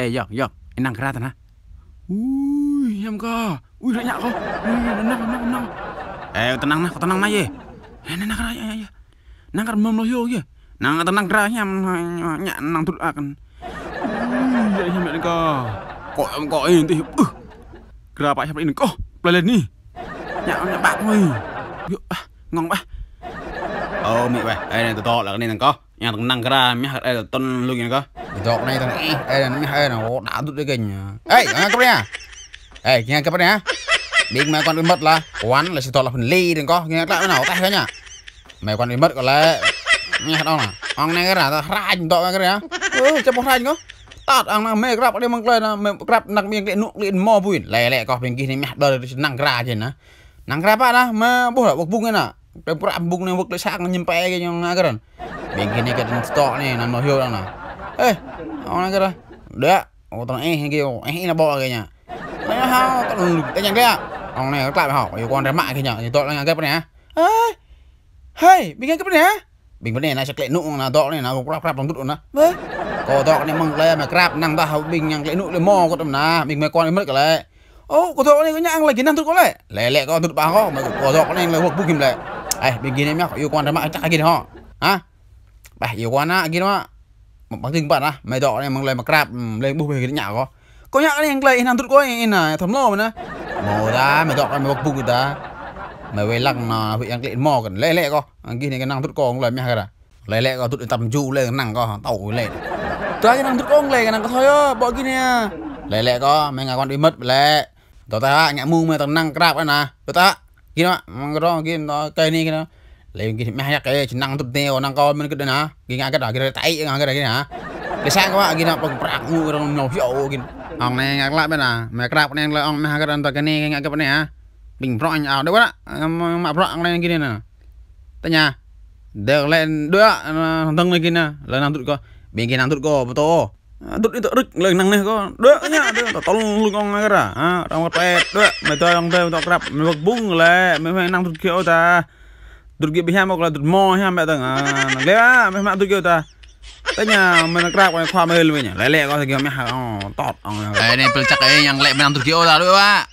Eh, yok, yok. Enang keratan, ha? Uy, nyam ka. Uy, nanya ko. Nang, nang, nang. Eh, tenang nah, tenang nah ye. Eh, nang kera ya, ya. Nang kera mem lo yo ye. Nang tenang kera nyam nyak nang tut akan. Ya nyam ka. Kok kok inti. Uh. Kera pak siapa ini kok? Pelan ni. Nyak nyak pak oi. Yo, ah, ngong bah. Oh, mi bah. Eh, to to lah ni nang ko. Yang tenang kera mi eh ton lu ni ko. Dok na itong eh. Eh, nang eh, nang dadot na ganyan. Eh, ang kapre na. Eh, kaya kapre na. Big mà con bị mất là quán là sẽ to là phần ly đừng có nghe lại nào tay thế nhá. Mày con bị mất còn lại, nghe đâu nè. Ông này cái là ra anh to cái này. Ừ, cho một anh có. Tạt ông này mày grab đi mang lên mày grab nặng miệng cái nụ liền mò bùi. Lẹ lẹ có bên kia này mẹ đời nặng ra trên á. Nặng ra bạn á mà bố là bốc bung cái nè. Cái bốc bung này bốc lấy xác nó nhầm pe cái nhau cái này. Bên kia này cái to này nằm nó hiểu đâu nè ê, eh orang kira dah ô tao e kêu e là bò kìa nhỉ nó hao tao đừng tay nhắn kìa ông này nó lại hỏng yêu con ra mạng kìa nhỉ thì tội là nhà gấp này ê hey bình gấp này bình vấn đề này sẽ lệ nụ là tọ này là một crap crap bằng tụt nó với có tọ này măng lên mà crap năng tao hậu bình nhằng lệ nụ lệ mò có tầm là bình mày con mất cả lại, ô có tọ này có nhang lại kiến năng tụt có lại, lẹ lẹ có tụt bà có, mà có tọ này là hộp bút kim lại, ai bình kia này mẹ yêu con ra mạng chắc kia họ hả bà yêu con á kia đó bằng ting bạn á mày đỏ này mang lên mà crap lên bu về cái nhà có có nhạc này anh lên anh thut có anh là thấm lo mà nè mồ đá mày đỏ mày bọc bung ta mày về lăng nó bị anh lên mò cần lẹ lẹ co anh kia này cái năng thut con lời mẹ cái lẹ lẹ co tụt tầm chu lên cái năng co tàu lên tao cái năng thut con lên cái năng có thôi ơ bỏ cái này lẹ lẹ co mày ngày con đi mất lẹ tao ta ngã mu mày tao năng crap anh à tao ta kia nó cái đó kia nó cây này kia nó lấy cái mấy nhắc cái chỉ năng tụt neo năng coi mình cái đó nè cái ngang cái đó cái tay ngang cái đó cái nè cái sáng các bạn cái nào bằng bạc ngu rồi nó hiểu cái ông này ngang lại bên à mẹ cái đạp này là ông mấy cái đó cái này ngang cái bên này bình pro anh à đâu đó mà pro anh này cái này nè tại nhà đều lên đứa thằng này kia nè lên năng tụt co bên kia năng tụt co mà to tụt đi tụt đứt lên năng này co đứa nhá đứa tao luôn con ngay cái đó à tao có tẹt đứa mày tao đang tao tao gặp mày bung lên mày phải năng tụt kiểu ta durgi bi hamo kala dur mo ham ba dang ah le ba me ma durgi ta ta nya me nak rak ko khwa me lu nya le le ko gi me ha oh tot ong ai ne pel chak ai yang le menang durgi o ta lu ba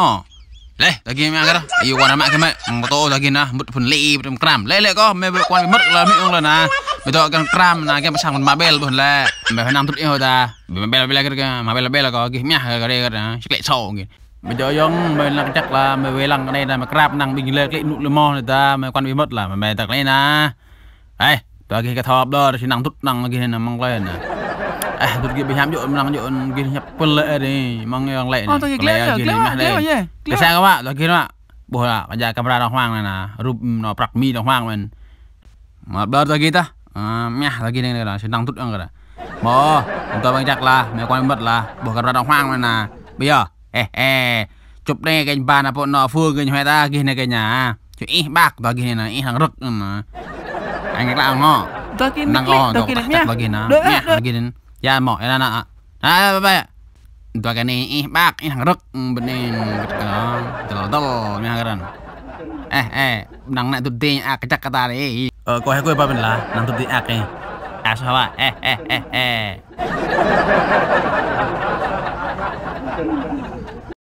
oh le lagi me angkar ayo ko nama ke me moto lagi na mut pun le pun kram le le ko me ko me mut la me ong la na me to kan kram na ke pasang kon mabel pun le me nang durgi o ta mabel bel ke mabel bel ko gi me ha ga re ga na chek le chau gi mà cho giống mình là chắc là mình về lăng này là mà grab năng bình lệ cái nụ lệ mò người ta mà quan bị mất là mà mẹ tạc này nè ấy tôi kia cái thọp đó thì năng tút năng kia nè mong lên nè à tôi kia bị hám dội năng dội cái nhập quân lệ đi mong yong lệ ờ, này lệ kia này mà đây cái xe các bạn tôi kia đó bộ là bây giờ camera nó hoang này nè rụp nó bạc mi nó hoang mình mà bơ tôi kia ta à mẹ tôi kia này là sẽ năng tút năng rồi mà tôi bằng chắc là mẹ quan bị mất là bộ camera nó hoang này nè bây giờ chụp đây cái kain là bọn nọ phương cái nhà ta kia này cái ih bác và kia này ih hàng rực mà anh cái lão ngọ đang lo rồi chặt và kia nó ya mỏi ra nọ đấy bye bye ih bác ih hàng bening, bên này cái đó tol tol nhà eh eh nang nak tuti ak cak kata ni eh ko hai ko ba ben la nang tuti ak eh aso hawa eh eh eh eh